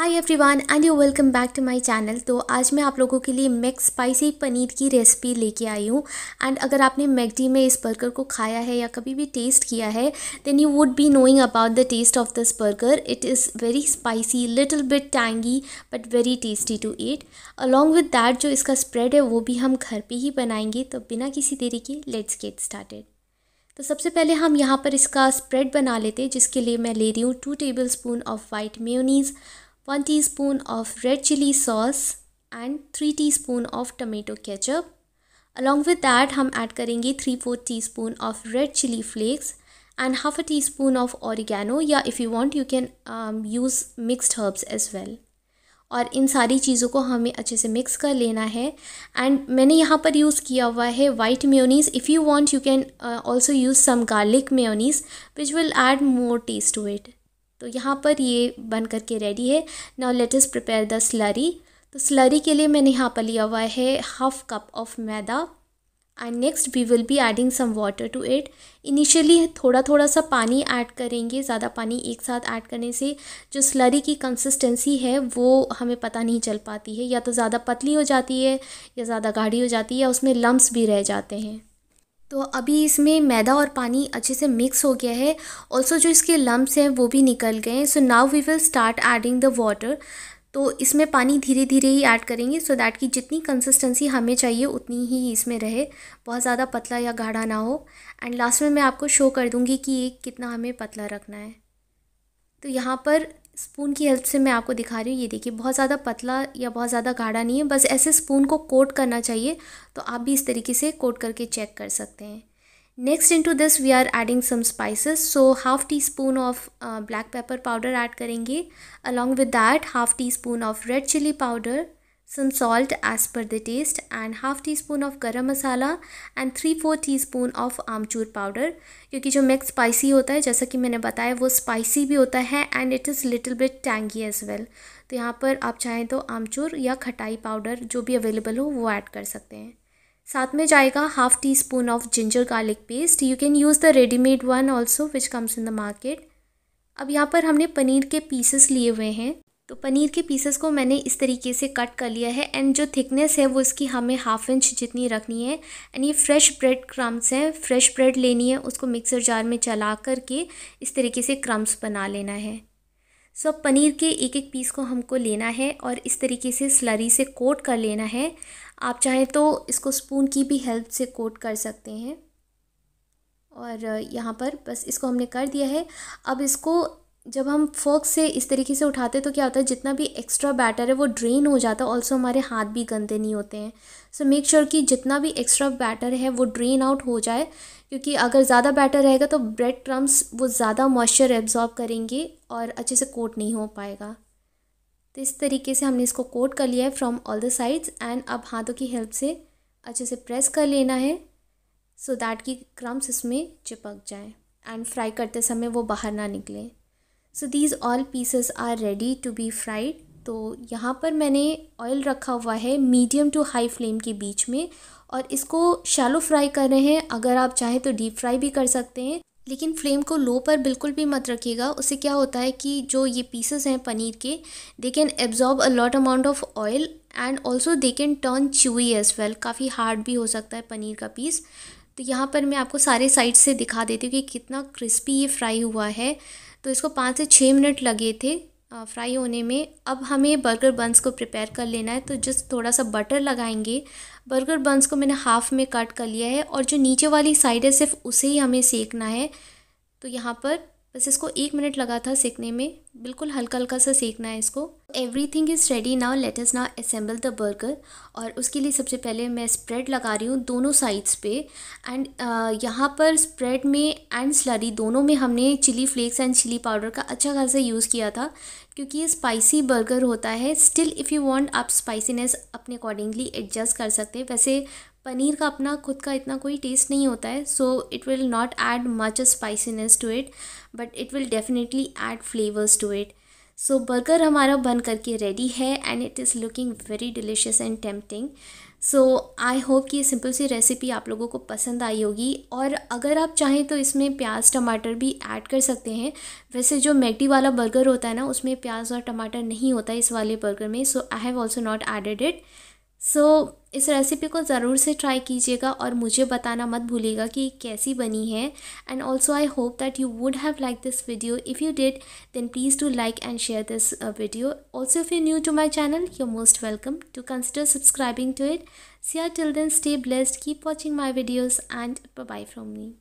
every everyone and you welcome back to my channel तो आज मैं आप लोगों के लिए मैक स्पाइसी पनीर की रेसिपी लेके आई हूँ एंड अगर आपने मैगडी में इस बर्गर को खाया है या कभी भी टेस्ट किया है then you would be knowing about the taste of this burger it is very spicy little bit tangy but very tasty to eat along with that जो इसका स्प्रेड है वो भी हम घर पर ही बनाएंगे तो बिना किसी देरी के लेट्स गेट स्टार्टेड तो सबसे पहले हम यहाँ पर इसका स्प्रेड बना लेते हैं जिसके लिए मैं ले रही हूँ two tablespoon of white mayonnaise 1 teaspoon of red chili sauce and three teaspoon of tomato ketchup along with that हम ऐड करेंगे three four teaspoon of red chilli flakes and half a teaspoon of oregano या if you you you can use mixed herbs as well और इन सारी चीज़ों को हमें अच्छे से मिक्स कर लेना है एंड मैंने यहाँ पर यूज़ किया हुआ है white mayonnaise if you want you can also use some garlic mayonnaise which will add more taste to it तो यहाँ पर ये बन कर के रेडी है now let's prepare the slurry तो स्लरी के लिए मैंने यहाँ पर लिया हुआ है half cup of maida and next we will be adding some water to it initially थोड़ा थोड़ा सा पानी ऐड करेंगे ज़्यादा पानी एक साथ ऐड करने से जो स्लरी की कंसिस्टेंसी है वो हमें पता नहीं चल पाती है या तो ज़्यादा पतली हो जाती है या ज़्यादा गाढ़ी हो जाती है या उसमें लम्ब्स भी रह जाते हैं तो अभी इसमें मैदा और पानी अच्छे से मिक्स हो गया है ऑल्सो जो इसके लम्ब्स हैं वो भी निकल गए हैं so now we will start adding the water तो इसमें पानी धीरे धीरे ही ऐड करेंगे सो so दैट की जितनी कंसिस्टेंसी हमें चाहिए उतनी ही इसमें रहे बहुत ज़्यादा पतला या गाढ़ा ना हो एंड लास्ट में मैं आपको शो कर दूँगी कि ये कितना हमें पतला रखना है तो यहाँ पर स्पून की हेल्प से मैं आपको दिखा रही हूँ ये देखिए बहुत ज़्यादा पतला या बहुत ज़्यादा गाढ़ा नहीं है बस ऐसे स्पून को कोट करना चाहिए तो आप भी इस तरीके से कोट करके चेक कर सकते हैं next into this we are adding some spices so half teaspoon of black pepper powder add करेंगे along with that half teaspoon of red chilli powder some salt as per the taste and half teaspoon of garam masala and three four teaspoon of amchur powder क्योंकि जो mix spicy होता है जैसा कि मैंने बताया वो स्पाइसी भी होता है and it is little bit tangy as well तो यहाँ पर आप चाहें तो आमचूर या खटाई पाउडर जो भी अवेलेबल हो वो ऐड कर सकते हैं साथ में जाएगा half teaspoon of ginger garlic paste you can use the readymade one also which comes in the market अब यहाँ पर हमने पनीर के पीसेस लिए हुए हैं तो पनीर के पीसेस को मैंने इस तरीके से कट कर लिया है एंड जो थिकनेस है वो इसकी हमें हाफ इंच जितनी रखनी है एंड ये फ्रेश ब्रेड क्रम्स हैं फ्रेश ब्रेड लेनी है उसको मिक्सर जार में चला करके इस तरीके से क्रम्स बना लेना है सो so, अब पनीर के एक एक पीस को हमको लेना है और इस तरीके से स्लरी से कोट कर लेना है आप चाहें तो इसको स्पून की भी हेल्प से कोट कर सकते हैं और यहाँ पर बस इसको हमने कर दिया है अब इसको जब हम फोक से इस तरीके से उठाते तो क्या होता है जितना भी एक्स्ट्रा बैटर है वो ड्रेन हो जाता है ऑल्सो हमारे हाथ भी गंदे नहीं होते हैं सो मेक श्योर कि जितना भी एक्स्ट्रा बैटर है वो ड्रेन आउट हो जाए क्योंकि अगर ज़्यादा बैटर रहेगा तो ब्रेड क्रम्स वो ज़्यादा मॉइस्चर एब्जॉर्ब करेंगे और अच्छे से कोट नहीं हो पाएगा तो इस तरीके से हमने इसको कोट कर लिया है from all the sides and अब हाथों की हेल्प से अच्छे से प्रेस कर लेना है सो so दैट की क्रम्स इसमें चिपक जाएँ एंड फ्राई करते समय वो बाहर ना निकलें so these all pieces are ready to be fried तो यहाँ पर मैंने ऑयल रखा हुआ है मीडियम टू हाई फ्लेम के बीच में और इसको शैलो फ्राई कर रहे हैं अगर आप चाहें तो डीप फ्राई भी कर सकते हैं लेकिन फ्लेम को लो पर बिल्कुल भी मत रखिएगा उससे क्या होता है कि जो ये पीसेस हैं पनीर के they can absorb a lot amount of oil and also they can turn chewy as well काफ़ी हार्ड भी हो सकता है पनीर का पीस तो यहाँ पर मैं आपको सारे साइड से दिखा देती हूँ कि कितना क्रिस्पी ये फ्राई हुआ है तो इसको पाँच से छः मिनट लगे थे फ्राई होने में अब हमें बर्गर बंस को प्रिपेयर कर लेना है तो जस्ट थोड़ा सा बटर लगाएंगे बर्गर बंस को मैंने हाफ़ में कट कर लिया है और जो नीचे वाली साइड है सिर्फ उसे ही हमें सेकना है तो यहाँ पर बस इसको एक मिनट लगा था सेकने में बिल्कुल हल्का हल्का सा सेकना है इसको everything is ready now let's assemble the burger और उसके लिए सबसे पहले मैं स्प्रेड लगा रही हूँ दोनों साइड्स पे एंड यहाँ पर स्प्रेड में एंड स्लरी दोनों में हमने chilli flakes and chilli powder का अच्छा खासा यूज़ किया था क्योंकि ये स्पाइसी बर्गर होता है स्टिल इफ़ यू वॉन्ट आप स्पाइसीनेस अपने अकॉर्डिंगली एडजस्ट कर सकते हैं वैसे पनीर का अपना खुद का इतना कोई टेस्ट नहीं होता है so it will not add much spiciness to it but it will definitely add flavours to it so burger हमारा बन करके रेडी है and it is looking very delicious and tempting so I hope कि ये simple सी recipe आप लोगों को पसंद आई होगी और अगर आप चाहें तो इसमें प्याज टमाटर भी ऐड कर सकते हैं वैसे जो मैगडी वाला बर्गर होता है ना उसमें प्याज और टमाटर नहीं होता इस वाले बर्गर में so I have also not added it so so, इस रेसिपी को ज़रूर से ट्राई कीजिएगा और मुझे बताना मत भूलिएगा कि कैसी बनी है and also I hope that you would have like this video if you did then please do like and share this video also if you new to my channel you most welcome to consider subscribing to it see are till then stay blessed keep watching my videos and bye from me